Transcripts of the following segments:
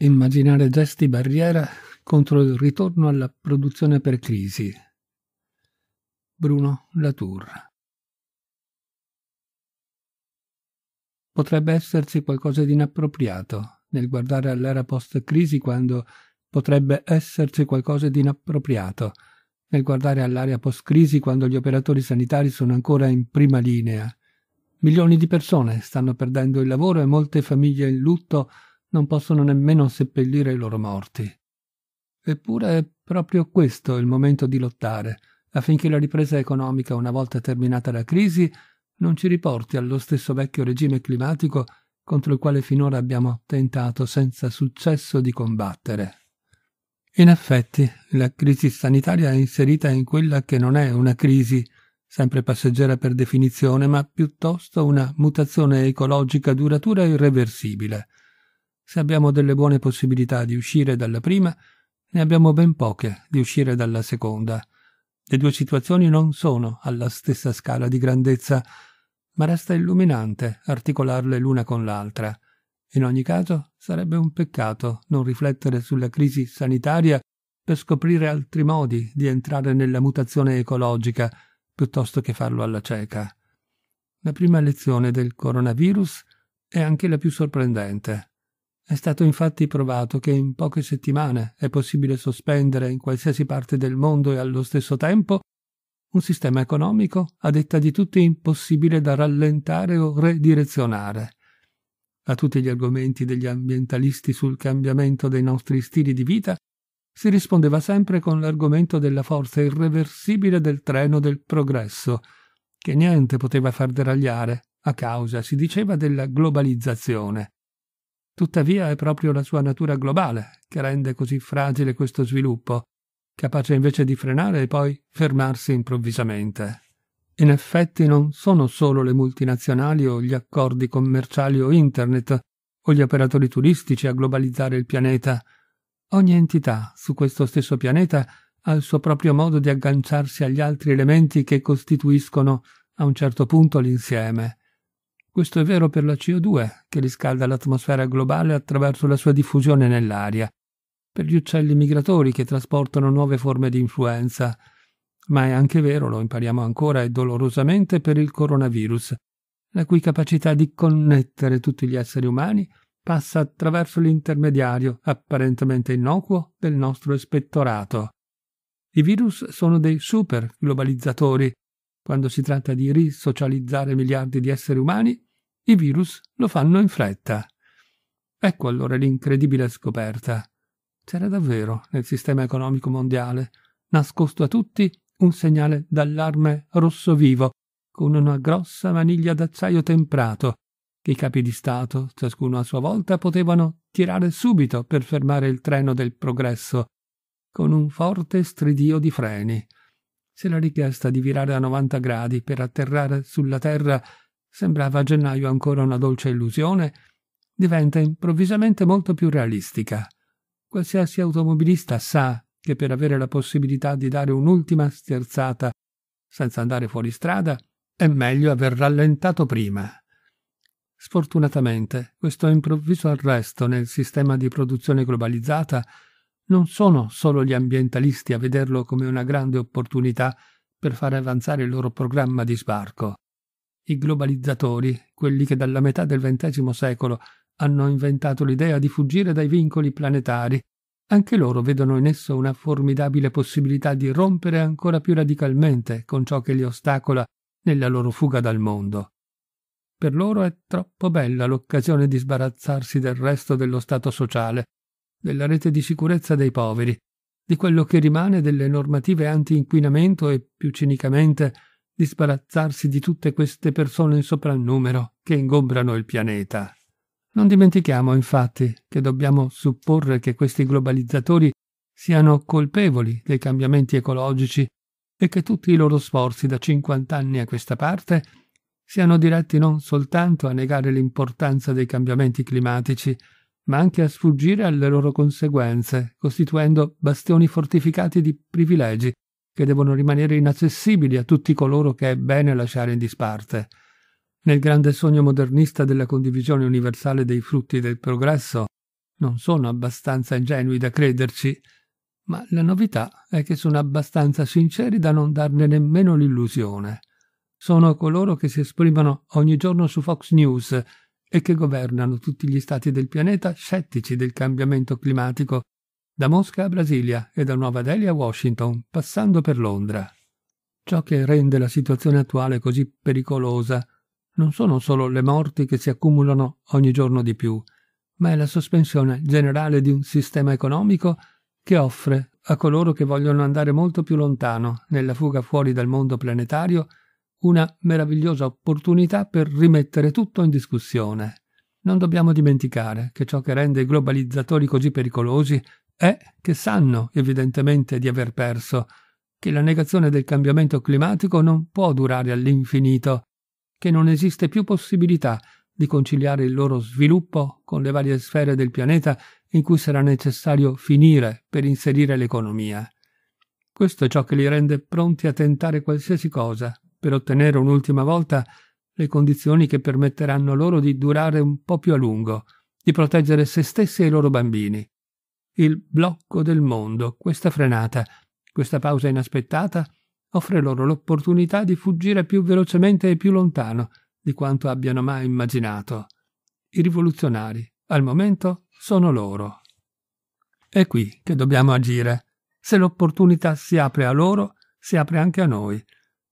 immaginare gesti barriera contro il ritorno alla produzione per crisi. Bruno Latour potrebbe esserci qualcosa di inappropriato nel guardare all'era post-crisi quando potrebbe esserci qualcosa di inappropriato nel guardare all'area post-crisi quando gli operatori sanitari sono ancora in prima linea. Milioni di persone stanno perdendo il lavoro e molte famiglie in lutto non possono nemmeno seppellire i loro morti. Eppure è proprio questo il momento di lottare, affinché la ripresa economica, una volta terminata la crisi, non ci riporti allo stesso vecchio regime climatico contro il quale finora abbiamo tentato senza successo di combattere. In effetti, la crisi sanitaria è inserita in quella che non è una crisi, sempre passeggera per definizione, ma piuttosto una mutazione ecologica duratura e irreversibile, se abbiamo delle buone possibilità di uscire dalla prima, ne abbiamo ben poche di uscire dalla seconda. Le due situazioni non sono alla stessa scala di grandezza, ma resta illuminante articolarle l'una con l'altra. In ogni caso, sarebbe un peccato non riflettere sulla crisi sanitaria per scoprire altri modi di entrare nella mutazione ecologica piuttosto che farlo alla cieca. La prima lezione del coronavirus è anche la più sorprendente. È stato infatti provato che in poche settimane è possibile sospendere in qualsiasi parte del mondo e allo stesso tempo un sistema economico a detta di tutti impossibile da rallentare o redirezionare. A tutti gli argomenti degli ambientalisti sul cambiamento dei nostri stili di vita si rispondeva sempre con l'argomento della forza irreversibile del treno del progresso, che niente poteva far deragliare a causa, si diceva, della globalizzazione. Tuttavia è proprio la sua natura globale che rende così fragile questo sviluppo, capace invece di frenare e poi fermarsi improvvisamente. In effetti non sono solo le multinazionali o gli accordi commerciali o internet o gli operatori turistici a globalizzare il pianeta. Ogni entità su questo stesso pianeta ha il suo proprio modo di agganciarsi agli altri elementi che costituiscono a un certo punto l'insieme questo è vero per la CO2, che riscalda l'atmosfera globale attraverso la sua diffusione nell'aria, per gli uccelli migratori che trasportano nuove forme di influenza, ma è anche vero, lo impariamo ancora e dolorosamente, per il coronavirus, la cui capacità di connettere tutti gli esseri umani passa attraverso l'intermediario, apparentemente innocuo, del nostro ispettorato. I virus sono dei super globalizzatori. Quando si tratta di risocializzare miliardi di esseri umani, i virus lo fanno in fretta. Ecco allora l'incredibile scoperta. C'era davvero nel sistema economico mondiale, nascosto a tutti, un segnale d'allarme rosso vivo, con una grossa maniglia d'acciaio temprato, che i capi di Stato, ciascuno a sua volta, potevano tirare subito per fermare il treno del progresso, con un forte stridio di freni. Se la richiesta di virare a 90 gradi per atterrare sulla Terra sembrava a gennaio ancora una dolce illusione, diventa improvvisamente molto più realistica. Qualsiasi automobilista sa che per avere la possibilità di dare un'ultima sterzata senza andare fuori strada è meglio aver rallentato prima. Sfortunatamente, questo improvviso arresto nel sistema di produzione globalizzata non sono solo gli ambientalisti a vederlo come una grande opportunità per fare avanzare il loro programma di sbarco i globalizzatori, quelli che dalla metà del XX secolo hanno inventato l'idea di fuggire dai vincoli planetari, anche loro vedono in esso una formidabile possibilità di rompere ancora più radicalmente con ciò che li ostacola nella loro fuga dal mondo. Per loro è troppo bella l'occasione di sbarazzarsi del resto dello Stato sociale, della rete di sicurezza dei poveri, di quello che rimane delle normative anti-inquinamento e, più cinicamente, di sbarazzarsi di tutte queste persone in soprannumero che ingombrano il pianeta. Non dimentichiamo infatti che dobbiamo supporre che questi globalizzatori siano colpevoli dei cambiamenti ecologici e che tutti i loro sforzi da 50 anni a questa parte siano diretti non soltanto a negare l'importanza dei cambiamenti climatici, ma anche a sfuggire alle loro conseguenze, costituendo bastioni fortificati di privilegi che devono rimanere inaccessibili a tutti coloro che è bene lasciare in disparte. Nel grande sogno modernista della condivisione universale dei frutti del progresso, non sono abbastanza ingenui da crederci, ma la novità è che sono abbastanza sinceri da non darne nemmeno l'illusione. Sono coloro che si esprimono ogni giorno su Fox News e che governano tutti gli stati del pianeta scettici del cambiamento climatico da Mosca a Brasilia e da Nuova Delhi a Washington, passando per Londra. Ciò che rende la situazione attuale così pericolosa non sono solo le morti che si accumulano ogni giorno di più, ma è la sospensione generale di un sistema economico che offre a coloro che vogliono andare molto più lontano nella fuga fuori dal mondo planetario una meravigliosa opportunità per rimettere tutto in discussione. Non dobbiamo dimenticare che ciò che rende i globalizzatori così pericolosi è che sanno evidentemente di aver perso, che la negazione del cambiamento climatico non può durare all'infinito, che non esiste più possibilità di conciliare il loro sviluppo con le varie sfere del pianeta in cui sarà necessario finire per inserire l'economia. Questo è ciò che li rende pronti a tentare qualsiasi cosa per ottenere un'ultima volta le condizioni che permetteranno loro di durare un po più a lungo, di proteggere se stessi e i loro bambini, il blocco del mondo, questa frenata, questa pausa inaspettata, offre loro l'opportunità di fuggire più velocemente e più lontano di quanto abbiano mai immaginato. I rivoluzionari, al momento, sono loro. È qui che dobbiamo agire. Se l'opportunità si apre a loro, si apre anche a noi.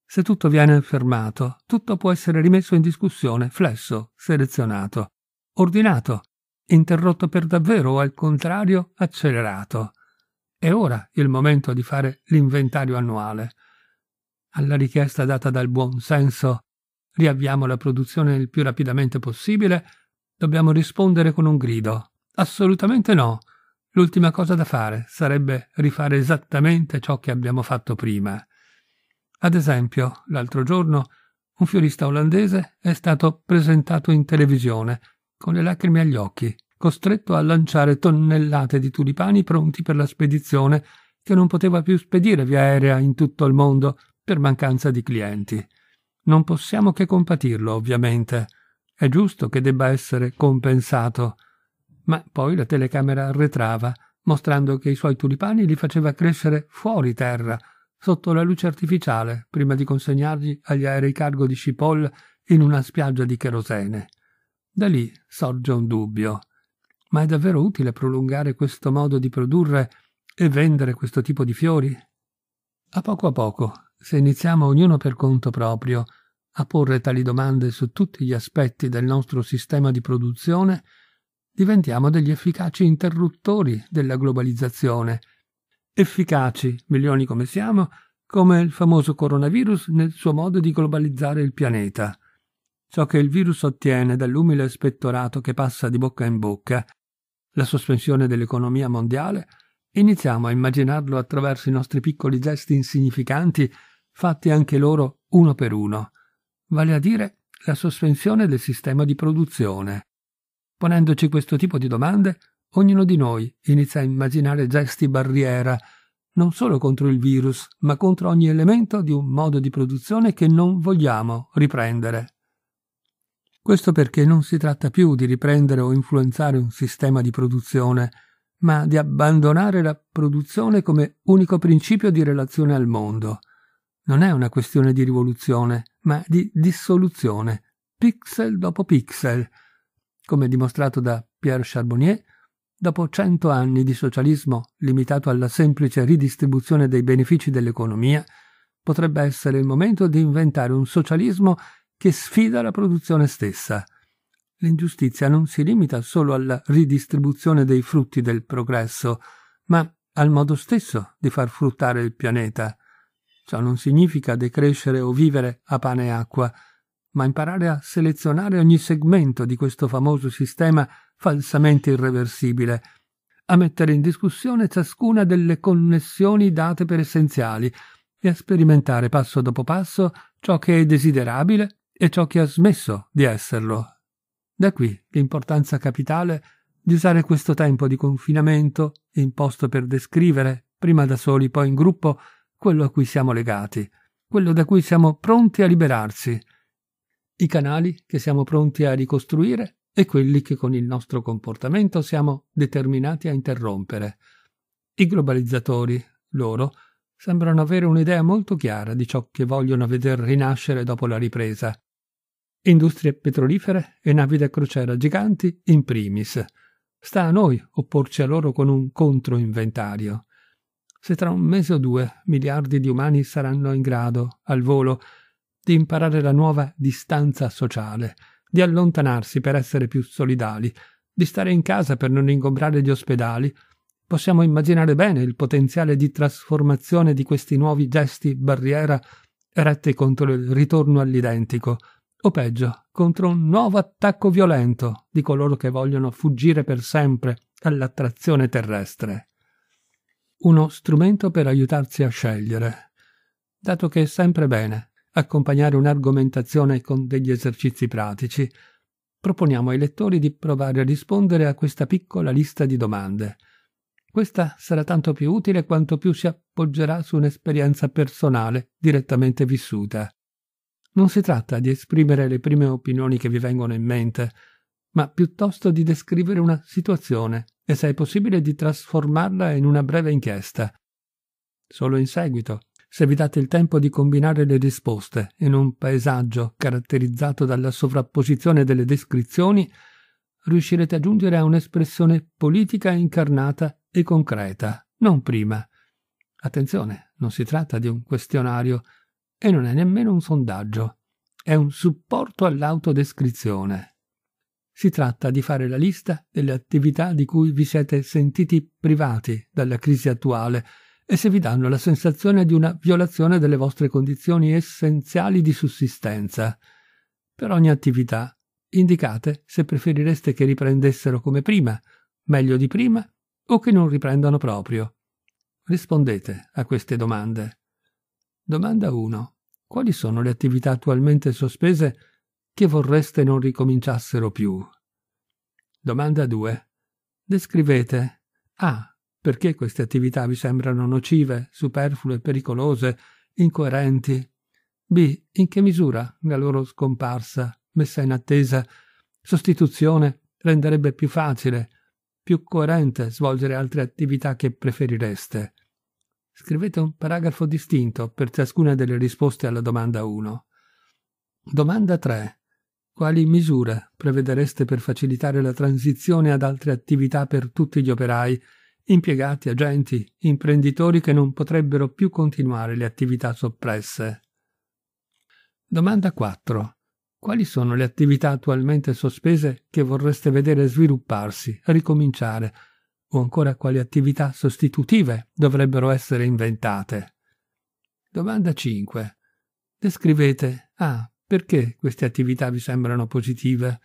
Se tutto viene fermato, tutto può essere rimesso in discussione, flesso, selezionato, ordinato, interrotto per davvero o al contrario accelerato. È ora il momento di fare l'inventario annuale. Alla richiesta data dal buon senso, riavviamo la produzione il più rapidamente possibile, dobbiamo rispondere con un grido. Assolutamente no. L'ultima cosa da fare sarebbe rifare esattamente ciò che abbiamo fatto prima. Ad esempio, l'altro giorno un fiorista olandese è stato presentato in televisione con le lacrime agli occhi, costretto a lanciare tonnellate di tulipani pronti per la spedizione, che non poteva più spedire via aerea in tutto il mondo per mancanza di clienti. Non possiamo che compatirlo, ovviamente. È giusto che debba essere compensato. Ma poi la telecamera arretrava, mostrando che i suoi tulipani li faceva crescere fuori terra, sotto la luce artificiale, prima di consegnarli agli aerei cargo di Schiphol in una spiaggia di cherosene. Da lì sorge un dubbio. Ma è davvero utile prolungare questo modo di produrre e vendere questo tipo di fiori? A poco a poco, se iniziamo ognuno per conto proprio a porre tali domande su tutti gli aspetti del nostro sistema di produzione, diventiamo degli efficaci interruttori della globalizzazione. Efficaci, milioni come siamo, come il famoso coronavirus nel suo modo di globalizzare il pianeta ciò che il virus ottiene dall'umile spettorato che passa di bocca in bocca, la sospensione dell'economia mondiale, iniziamo a immaginarlo attraverso i nostri piccoli gesti insignificanti, fatti anche loro uno per uno, vale a dire la sospensione del sistema di produzione. Ponendoci questo tipo di domande, ognuno di noi inizia a immaginare gesti barriera, non solo contro il virus, ma contro ogni elemento di un modo di produzione che non vogliamo riprendere. Questo perché non si tratta più di riprendere o influenzare un sistema di produzione, ma di abbandonare la produzione come unico principio di relazione al mondo. Non è una questione di rivoluzione, ma di dissoluzione, pixel dopo pixel, come dimostrato da Pierre Charbonnier, dopo cento anni di socialismo limitato alla semplice ridistribuzione dei benefici dell'economia, potrebbe essere il momento di inventare un socialismo che sfida la produzione stessa. L'ingiustizia non si limita solo alla ridistribuzione dei frutti del progresso, ma al modo stesso di far fruttare il pianeta. Ciò non significa decrescere o vivere a pane e acqua, ma imparare a selezionare ogni segmento di questo famoso sistema falsamente irreversibile, a mettere in discussione ciascuna delle connessioni date per essenziali e a sperimentare passo dopo passo ciò che è desiderabile e ciò che ha smesso di esserlo. Da qui l'importanza capitale di usare questo tempo di confinamento imposto per descrivere, prima da soli, poi in gruppo, quello a cui siamo legati, quello da cui siamo pronti a liberarsi, i canali che siamo pronti a ricostruire e quelli che con il nostro comportamento siamo determinati a interrompere. I globalizzatori, loro, sembrano avere un'idea molto chiara di ciò che vogliono veder rinascere dopo la ripresa industrie petrolifere e navi da crociera giganti in primis. Sta a noi opporci a loro con un controinventario. Se tra un mese o due miliardi di umani saranno in grado, al volo, di imparare la nuova distanza sociale, di allontanarsi per essere più solidali, di stare in casa per non ingombrare gli ospedali, possiamo immaginare bene il potenziale di trasformazione di questi nuovi gesti barriera eretti contro il ritorno all'identico, o peggio, contro un nuovo attacco violento di coloro che vogliono fuggire per sempre all'attrazione terrestre. Uno strumento per aiutarsi a scegliere, dato che è sempre bene accompagnare un'argomentazione con degli esercizi pratici, proponiamo ai lettori di provare a rispondere a questa piccola lista di domande. Questa sarà tanto più utile quanto più si appoggerà su un'esperienza personale direttamente vissuta. Non si tratta di esprimere le prime opinioni che vi vengono in mente, ma piuttosto di descrivere una situazione e se è possibile di trasformarla in una breve inchiesta. Solo in seguito, se vi date il tempo di combinare le risposte in un paesaggio caratterizzato dalla sovrapposizione delle descrizioni, riuscirete a giungere a un'espressione politica incarnata e concreta, non prima. Attenzione, non si tratta di un questionario e non è nemmeno un sondaggio, è un supporto all'autodescrizione. Si tratta di fare la lista delle attività di cui vi siete sentiti privati dalla crisi attuale e se vi danno la sensazione di una violazione delle vostre condizioni essenziali di sussistenza. Per ogni attività indicate se preferireste che riprendessero come prima, meglio di prima, o che non riprendano proprio. Rispondete a queste domande. Domanda 1. Quali sono le attività attualmente sospese che vorreste non ricominciassero più? Domanda 2. Descrivete A. Perché queste attività vi sembrano nocive, superflue, pericolose, incoerenti? B. In che misura la loro scomparsa, messa in attesa, sostituzione renderebbe più facile, più coerente svolgere altre attività che preferireste? Scrivete un paragrafo distinto per ciascuna delle risposte alla domanda 1. Domanda 3. Quali misure prevedereste per facilitare la transizione ad altre attività per tutti gli operai, impiegati, agenti, imprenditori che non potrebbero più continuare le attività soppresse? Domanda 4. Quali sono le attività attualmente sospese che vorreste vedere svilupparsi, ricominciare, o ancora quali attività sostitutive dovrebbero essere inventate. Domanda 5. Descrivete A. Ah, perché queste attività vi sembrano positive?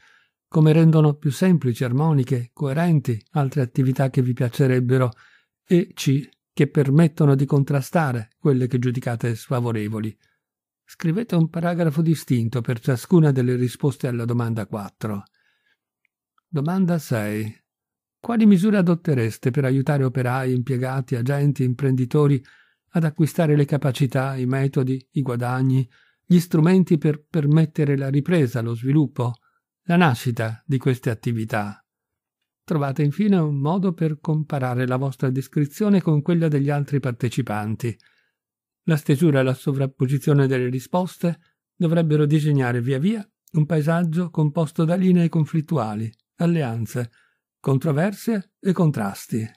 Come rendono più semplici, armoniche, coerenti altre attività che vi piacerebbero? E C. Che permettono di contrastare quelle che giudicate sfavorevoli. Scrivete un paragrafo distinto per ciascuna delle risposte alla domanda 4. Domanda 6. Quali misure adottereste per aiutare operai, impiegati, agenti, imprenditori ad acquistare le capacità, i metodi, i guadagni, gli strumenti per permettere la ripresa, lo sviluppo, la nascita di queste attività? Trovate infine un modo per comparare la vostra descrizione con quella degli altri partecipanti. La stesura e la sovrapposizione delle risposte dovrebbero disegnare via via un paesaggio composto da linee conflittuali, alleanze, controversie e contrasti.